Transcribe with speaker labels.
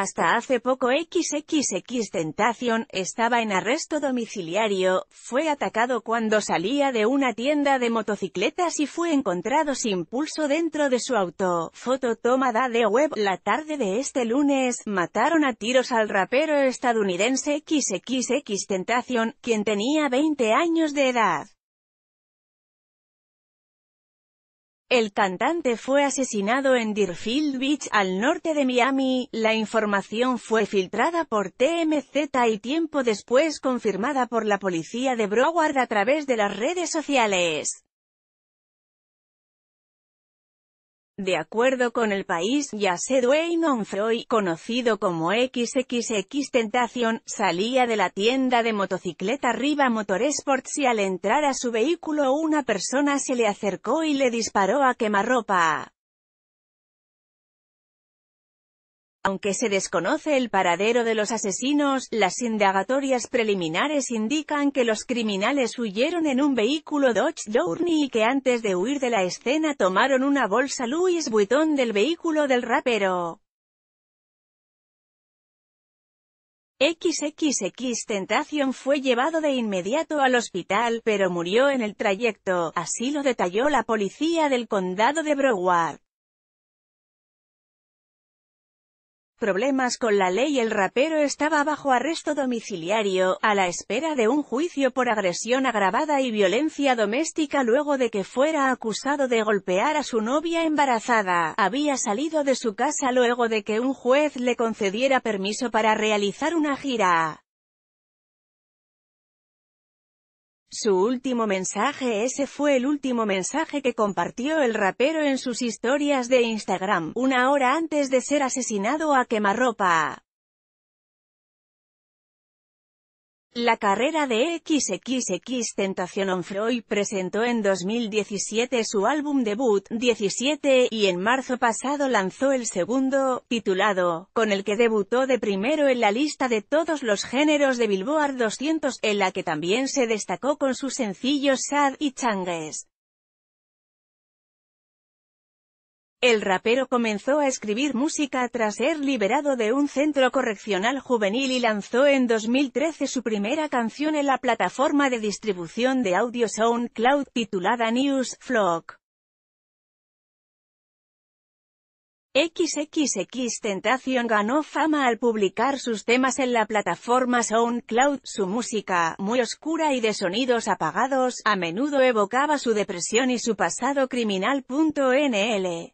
Speaker 1: Hasta hace poco XXX Tentación estaba en arresto domiciliario, fue atacado cuando salía de una tienda de motocicletas y fue encontrado sin pulso dentro de su auto. Foto tomada de web. La tarde de este lunes, mataron a tiros al rapero estadounidense XXX Tentación, quien tenía 20 años de edad. El cantante fue asesinado en Deerfield Beach, al norte de Miami. La información fue filtrada por TMZ y tiempo después confirmada por la policía de Broward a través de las redes sociales. De acuerdo con el país, se Dwayne Onfroy, conocido como XXX Tentación, salía de la tienda de motocicleta Riva Motorsports y al entrar a su vehículo una persona se le acercó y le disparó a quemarropa. Aunque se desconoce el paradero de los asesinos, las indagatorias preliminares indican que los criminales huyeron en un vehículo Dodge Journey y que antes de huir de la escena tomaron una bolsa Louis Vuitton del vehículo del rapero. XXX Tentación fue llevado de inmediato al hospital, pero murió en el trayecto, así lo detalló la policía del condado de Broward. problemas con la ley el rapero estaba bajo arresto domiciliario, a la espera de un juicio por agresión agravada y violencia doméstica luego de que fuera acusado de golpear a su novia embarazada. Había salido de su casa luego de que un juez le concediera permiso para realizar una gira. Su último mensaje ese fue el último mensaje que compartió el rapero en sus historias de Instagram, una hora antes de ser asesinado a quemarropa. La carrera de XXX Tentación on presentó en 2017 su álbum debut, 17, y en marzo pasado lanzó el segundo, titulado, con el que debutó de primero en la lista de todos los géneros de Billboard 200, en la que también se destacó con sus sencillos Sad y Changes. El rapero comenzó a escribir música tras ser liberado de un centro correccional juvenil y lanzó en 2013 su primera canción en la plataforma de distribución de audio SoundCloud titulada News Flock. XXX Tentación ganó fama al publicar sus temas en la plataforma SoundCloud. Su música, muy oscura y de sonidos apagados, a menudo evocaba su depresión y su pasado criminal.nl.